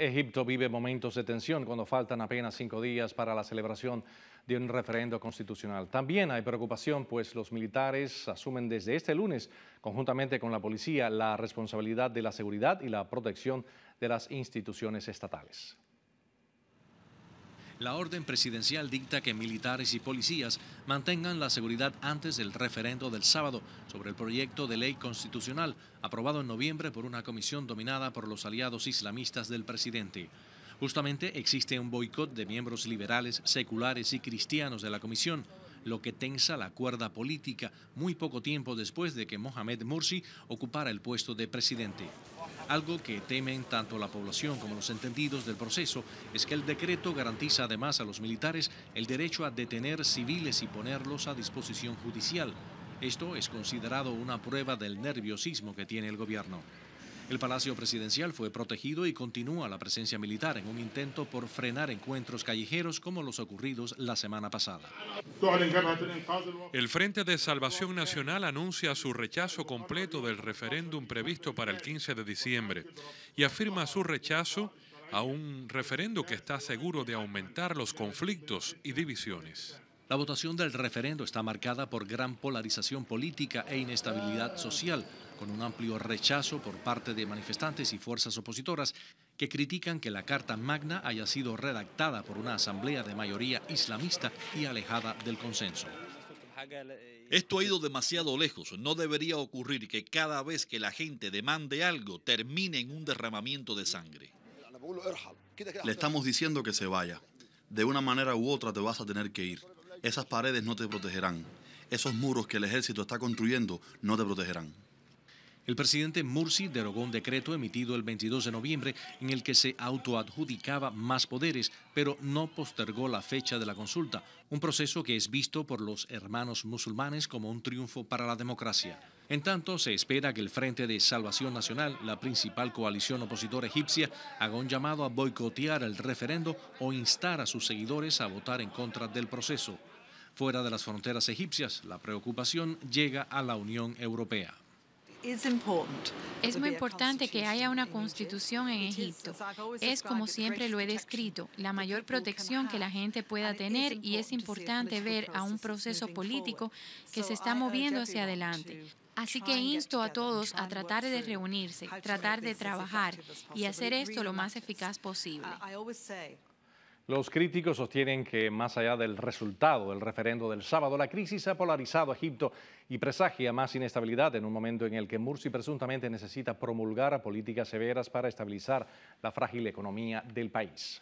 Egipto vive momentos de tensión cuando faltan apenas cinco días para la celebración de un referendo constitucional. También hay preocupación, pues los militares asumen desde este lunes, conjuntamente con la policía, la responsabilidad de la seguridad y la protección de las instituciones estatales. La orden presidencial dicta que militares y policías mantengan la seguridad antes del referendo del sábado sobre el proyecto de ley constitucional aprobado en noviembre por una comisión dominada por los aliados islamistas del presidente. Justamente existe un boicot de miembros liberales, seculares y cristianos de la comisión, lo que tensa la cuerda política muy poco tiempo después de que Mohamed Mursi ocupara el puesto de presidente. Algo que temen tanto la población como los entendidos del proceso es que el decreto garantiza además a los militares el derecho a detener civiles y ponerlos a disposición judicial. Esto es considerado una prueba del nerviosismo que tiene el gobierno. El Palacio Presidencial fue protegido y continúa la presencia militar en un intento por frenar encuentros callejeros como los ocurridos la semana pasada. El Frente de Salvación Nacional anuncia su rechazo completo del referéndum previsto para el 15 de diciembre y afirma su rechazo a un referendo que está seguro de aumentar los conflictos y divisiones. La votación del referendo está marcada por gran polarización política e inestabilidad social, con un amplio rechazo por parte de manifestantes y fuerzas opositoras que critican que la Carta Magna haya sido redactada por una asamblea de mayoría islamista y alejada del consenso. Esto ha ido demasiado lejos. No debería ocurrir que cada vez que la gente demande algo termine en un derramamiento de sangre. Le estamos diciendo que se vaya. De una manera u otra te vas a tener que ir. Esas paredes no te protegerán. Esos muros que el ejército está construyendo no te protegerán. El presidente Mursi derogó un decreto emitido el 22 de noviembre en el que se autoadjudicaba más poderes, pero no postergó la fecha de la consulta, un proceso que es visto por los hermanos musulmanes como un triunfo para la democracia. En tanto, se espera que el Frente de Salvación Nacional, la principal coalición opositora egipcia, haga un llamado a boicotear el referendo o instar a sus seguidores a votar en contra del proceso. Fuera de las fronteras egipcias, la preocupación llega a la Unión Europea. Es muy importante que haya una constitución en Egipto. Es, como siempre lo he descrito, la mayor protección que la gente pueda tener y es importante ver a un proceso político que se está moviendo hacia adelante. Así que insto a todos a tratar de reunirse, tratar de trabajar y hacer esto lo más eficaz posible. Los críticos sostienen que más allá del resultado del referendo del sábado, la crisis ha polarizado Egipto y presagia más inestabilidad en un momento en el que Mursi presuntamente necesita promulgar políticas severas para estabilizar la frágil economía del país.